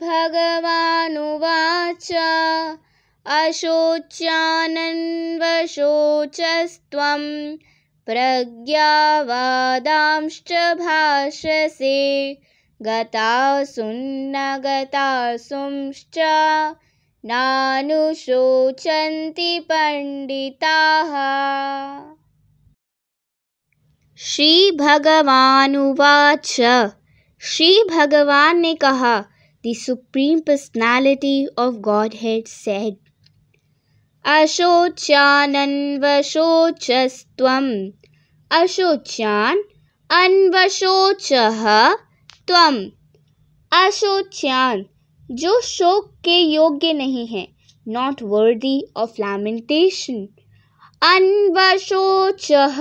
भगवानुवाच अशोच्यानन्वशोचस्त्वं प्रज्ञावादांश्च भाषसे गतासुन्नगतासुंश्च नानुशोचन्ति पण्डिताः श्रीभगवानुवाच श्री भगवान ने कहा the Supreme Personality of Godhead said, Ashochanan Ashochan अन्वशोचह त्वम अशोच्यान जो शोक के योग्य नहीं है नॉट वर्दी ऑफ लैमेंटेशन अनवशोचह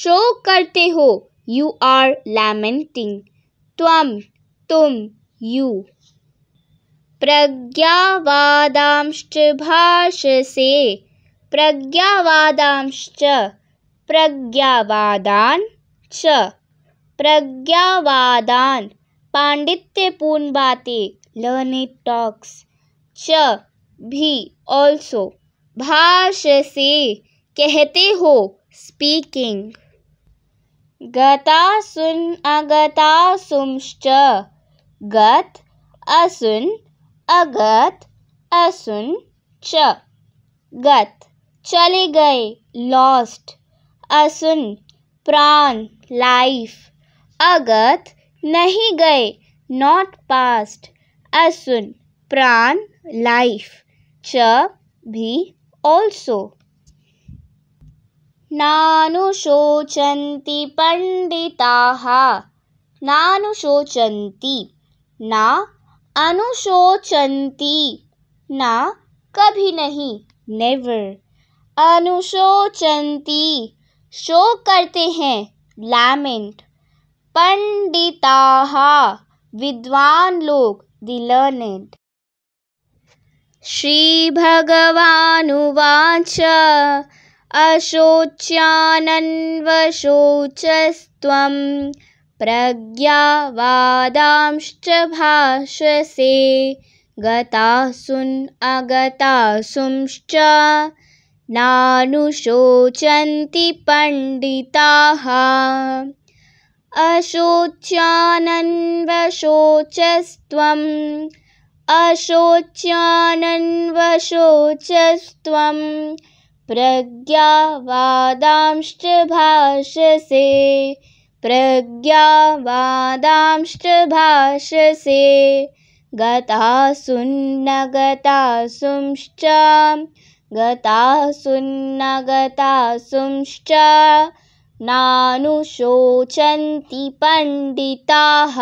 शोक करते हो यू आर लैमेंटिंग त्वम तुम यु प्रज्ञावादांश्च भाषसे प्रज्ञावादांश्च प्रज्ञावादान् च प्रज्ञावादान् पांडित्यपूर्ण बाते लर्निड टॉक्स च भी ऑल्सो भाष से कहते हो स्पीकिंग गता सुन अगता सुमश्च गत असुन अगत असुन च गत चले गए लॉस्ट असुन प्राण लाइफ अगत नहीं गए नॉट पास्ट असुन प्राण लाइफ च भी ऑल्सो नानु शोचन्ति पंडिताः नानु शोचन्ति ना अनुशोचंती ना कभी नहीं नेवर अनुशोचंती शो करते हैं लैमेंट पंडिता विद्वान लोग द लर्नेड श्रीभगवानुवाच अशोच्यानन्वशोचस्त्वम् प्रज्ञावादांश्च भाषसे गतासुन् अगतासुंश्च नानुशोचन्ति पण्डिताः अशोच्यानन्वशोचस्त्वम् अशोच्यानन्वशोचस्त्वं प्रज्ञावादांश्च भाषसे प्रज्ञावादांश्च भाषसे गतासु न नानुशोचन्ति पण्डिताः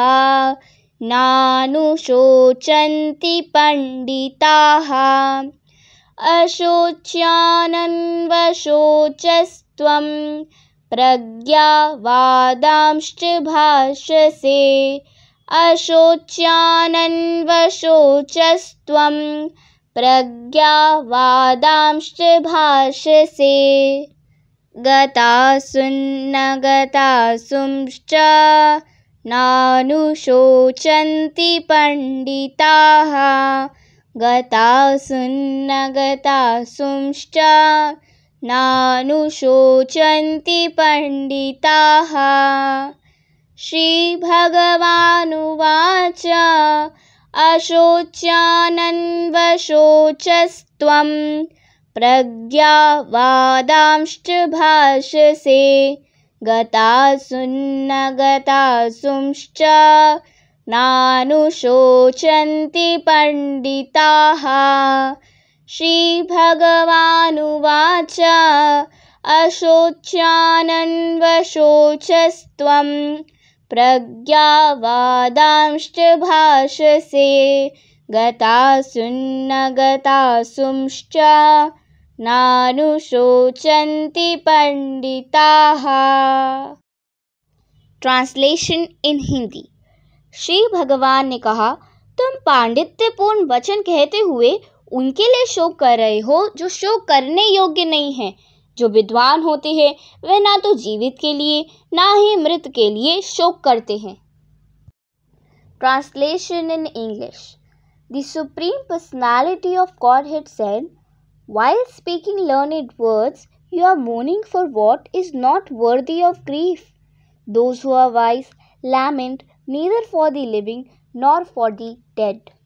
नानुशोचन्ति पण्डिताः अशोच्यानन्वशोचस्त्वम् प्रज्ञावादांश्च भाषसे अशोच्यानन्वशोचस्त्वं प्रज्ञावादांश्च भाषसे गतासुन्नगतासुंश्च नानुशोचन्ति पण्डिताः गतासुन्नगतासुंश्च नानुशोचन्ति पण्डिताः श्रीभगवानुवाच अशोच्यानन्वशशोचस्त्वं प्रज्ञावादांश्च भाषसे गतासु न गतासुंश्च नानुशोचन्ति पण्डिताः श्री भगवाच अशोच्यानन्वशोचस्त्वं प्रज्ञावादांश्च भाषसे गतासुन्नगतासुंश्च नानुशोचन्ति पंडिता ट्रांसलेशन इन हिंदी श्री भगवान ने कहा तुम पांडित्यपूर्ण वचन कहते हुए उनके लिए शोक कर रहे हो जो शोक करने योग्य नहीं है जो विद्वान होते हैं वे ना तो जीवित के लिए ना ही मृत के लिए शोक करते हैं translation in English the supreme personality of Godhead said while speaking learn learned words you are mourning for what is not worthy of grief those who wise lament neither for the living nor for the dead